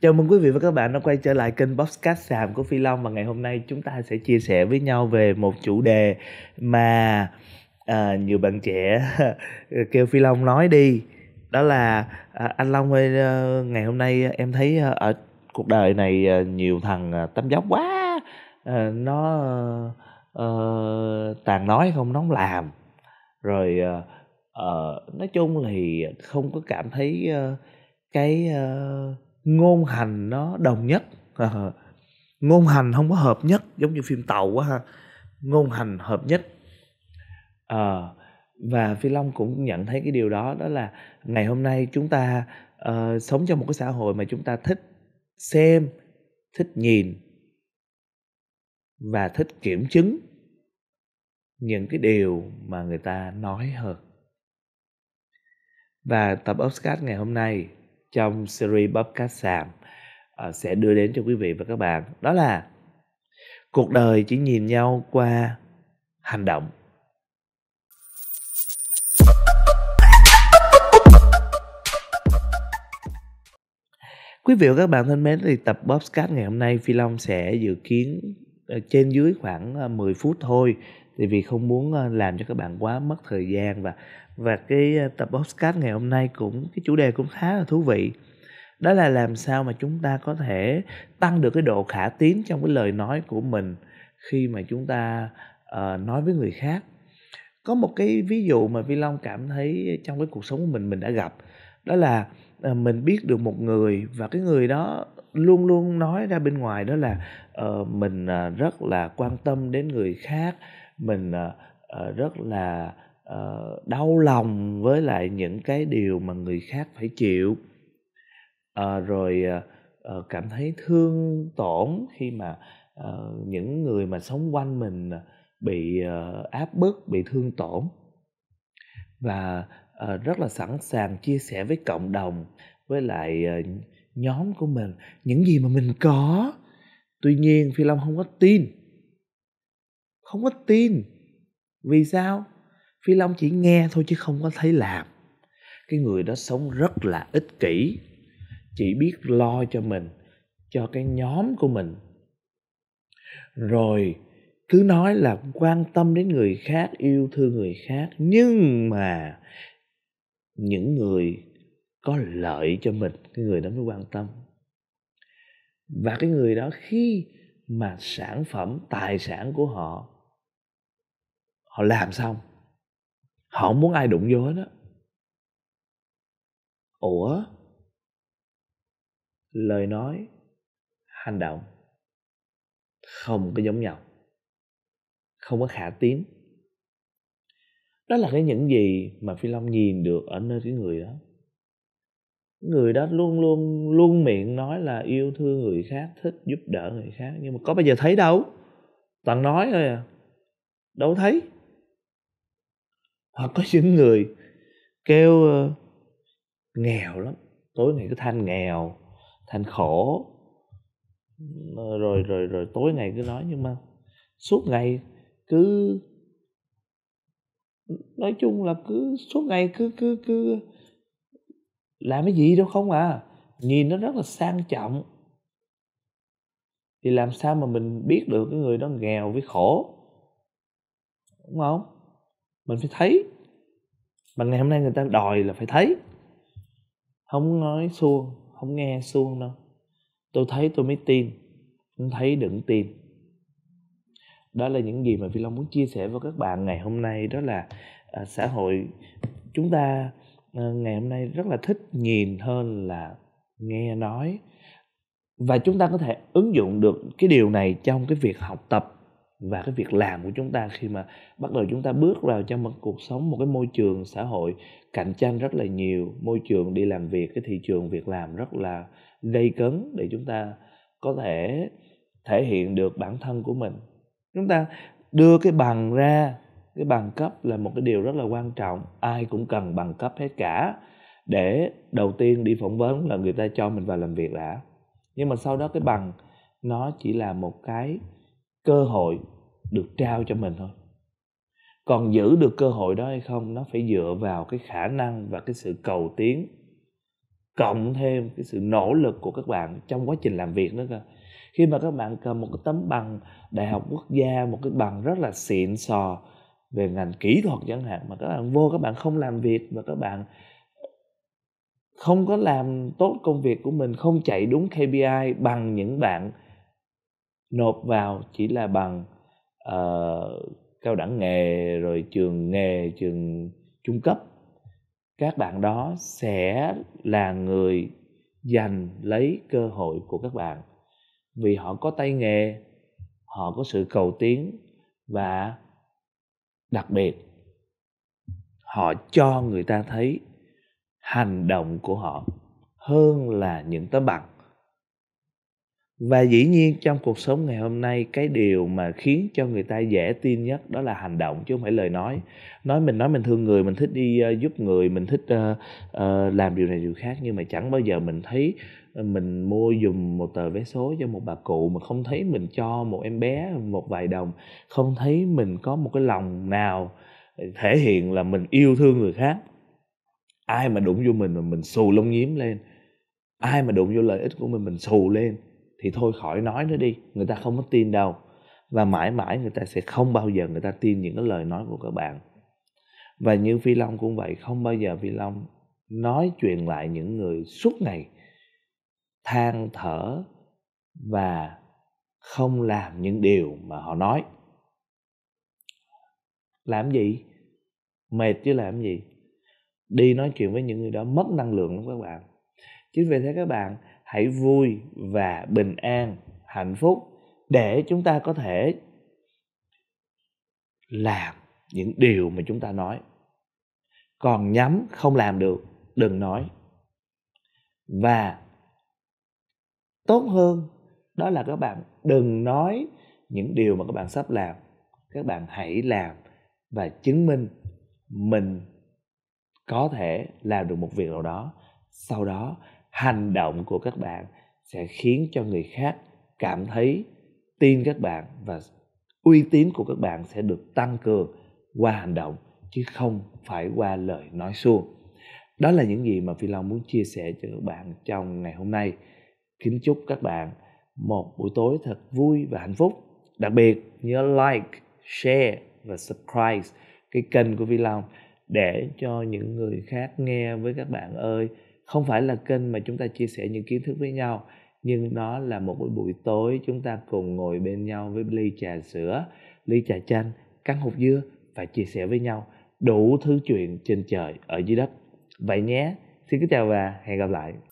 Chào mừng quý vị và các bạn đã quay trở lại kênh Boxcast Sàm của Phi Long và ngày hôm nay chúng ta sẽ chia sẻ với nhau về một chủ đề mà à, nhiều bạn trẻ kêu Phi Long nói đi đó là à, anh Long ơi ờ, ngày hôm nay em thấy ờ, ở cuộc đời này ờ, nhiều thằng tắm dốc quá à, nó à, tàn nói không nó không làm rồi à, à, nói chung thì không có cảm thấy à, cái uh, ngôn hành nó đồng nhất ờ, ờ. ngôn hành không có hợp nhất giống như phim tàu quá ha ngôn hành hợp nhất à, và phi long cũng nhận thấy cái điều đó đó là ngày hôm nay chúng ta uh, sống trong một cái xã hội mà chúng ta thích xem thích nhìn và thích kiểm chứng những cái điều mà người ta nói hơn và tập Oscar ngày hôm nay trong series podcast sàm uh, ờ, sẽ đưa đến cho quý vị và các bạn đó là cuộc đời chỉ nhìn nhau qua hành động Quý vị và các bạn thân mến thì tập podcast ngày hôm nay Phi Long sẽ dự kiến ờ, trên dưới khoảng 10 ờ, phút thôi thì vì không muốn làm cho các bạn quá mất thời gian và và cái ờ, tập podcast ngày hôm nay cũng cái chủ đề cũng khá là thú vị đó là làm sao mà chúng ta có thể tăng được cái độ khả tín trong cái lời nói của mình khi mà chúng ta uh, nói với người khác có một cái ví dụ mà vi long cảm thấy trong cái cuộc sống của mình mình đã gặp đó là uh, mình biết được một người và cái người đó luôn luôn nói ra bên ngoài đó là uh, mình uh, rất là quan tâm đến người khác mình uh, rất là Ờ, đau lòng với lại những cái điều mà người khác phải chịu uh, rồi uh, cảm thấy thương tổn khi mà uh, những người mà sống quanh mình bị uh, áp bức bị thương tổn và uh, rất là sẵn sàng chia sẻ với cộng đồng với lại uh, nhóm của mình những gì mà mình có tuy nhiên phi long không có tin không có tin vì sao phi long chỉ nghe thôi chứ không có thấy làm cái người đó sống rất là ích kỷ chỉ biết lo cho mình cho cái nhóm của mình rồi cứ nói là quan tâm đến người khác yêu thương người khác nhưng mà những người có lợi cho mình cái người đó mới quan tâm và cái người đó khi mà sản phẩm tài sản của họ họ làm xong họ không muốn ai đụng vô hết á ủa lời nói hành động không có giống nhau không có khả tín đó là cái những gì mà phi long nhìn được ở nơi cái người đó người đó luôn luôn luôn miệng nói là yêu thương người khác thích giúp đỡ người khác nhưng mà có bao giờ thấy đâu toàn nói thôi à đâu thấy hoặc ờ, có những người kêu ờ, nghèo lắm tối ngày cứ than nghèo than khổ rồi, ờ, rồi rồi rồi tối ngày cứ nói nhưng mà suốt ngày cứ nói chung là cứ suốt ngày cứ cứ cứ làm cái gì đâu không à nhìn nó rất là sang trọng thì làm sao mà mình biết được cái người đó nghèo với khổ đúng không mình phải thấy mà ngày hôm nay người ta đòi là phải thấy không nói suông không nghe suông đâu tôi thấy tôi mới tin không thấy đừng tin đó là những gì mà vi long muốn chia sẻ với các bạn ngày hôm nay đó là à, xã hội chúng ta à, ngày hôm nay rất là thích nhìn hơn là nghe nói và chúng ta có thể ứng dụng được cái điều này trong cái việc học tập và cái việc làm của chúng ta khi mà bắt đầu chúng ta bước vào trong một cuộc sống một cái môi trường xã hội cạnh tranh rất là nhiều môi trường đi làm việc cái thị trường việc làm rất là gây cấn để chúng ta có thể thể hiện được bản thân của mình chúng ta đưa cái bằng ra cái bằng cấp là một cái điều rất là quan trọng ai cũng cần bằng cấp hết cả để đầu tiên đi phỏng vấn là người ta cho mình vào làm việc đã nhưng mà sau đó cái bằng nó chỉ là một cái cơ hội được trao cho mình thôi còn giữ được cơ hội đó hay không nó phải dựa vào cái khả năng và cái sự cầu tiến cộng thêm cái sự nỗ lực của các bạn trong quá trình làm việc nữa cơ khi mà các bạn cầm một cái tấm bằng đại học quốc gia một cái bằng rất là xịn sò về ngành kỹ thuật chẳng hạn mà các bạn vô các bạn không làm việc và các bạn không có làm tốt công việc của mình không chạy đúng KPI bằng những bạn nộp vào chỉ là bằng uh, cao đẳng nghề rồi trường nghề trường trung cấp các bạn đó sẽ là người giành lấy cơ hội của các bạn vì họ có tay nghề họ có sự cầu tiến và đặc biệt họ cho người ta thấy hành động của họ hơn là những tấm bằng và dĩ nhiên trong cuộc sống ngày hôm nay cái điều mà khiến cho người ta dễ tin nhất đó là hành động chứ không phải lời nói nói mình nói mình thương người mình thích đi uh, giúp người mình thích uh, uh, làm điều này điều khác nhưng mà chẳng bao giờ mình thấy mình mua dùng một tờ vé số cho một bà cụ mà không thấy mình cho một em bé một vài đồng không thấy mình có một cái lòng nào thể hiện là mình yêu thương người khác ai mà đụng vô mình mà mình xù lông nhiếm lên ai mà đụng vô lợi ích của mình mình xù lên thì thôi khỏi nói nữa đi người ta không có tin đâu và mãi mãi người ta sẽ không bao giờ người ta tin những cái lời nói của các bạn và như phi long cũng vậy không bao giờ phi long nói chuyện lại những người suốt ngày than thở và không làm những điều mà họ nói làm gì mệt chứ làm gì đi nói chuyện với những người đó mất năng lượng lắm các bạn chính vì thế các bạn hãy vui và bình an hạnh phúc để chúng ta có thể làm những điều mà chúng ta nói còn nhắm không làm được đừng nói và tốt hơn đó là các bạn đừng nói những điều mà các bạn sắp làm các bạn hãy làm và chứng minh mình có thể làm được một việc nào đó sau đó hành động của các bạn sẽ khiến cho người khác cảm thấy tin các bạn và uy tín của các bạn sẽ được tăng cường qua hành động chứ không phải qua lời nói suông đó là những gì mà phi long muốn chia sẻ cho các bạn trong ngày hôm nay kính chúc các bạn một buổi tối thật vui và hạnh phúc đặc biệt nhớ like share và subscribe cái kênh của phi long để cho những người khác nghe với các bạn ơi không phải là kênh mà chúng ta chia sẻ những kiến thức với nhau nhưng nó là một buổi tối chúng ta cùng ngồi bên nhau với ly trà sữa ly trà chanh cắn hột dưa và chia sẻ với nhau đủ thứ chuyện trên trời ở dưới đất vậy nhé xin kính chào và hẹn gặp lại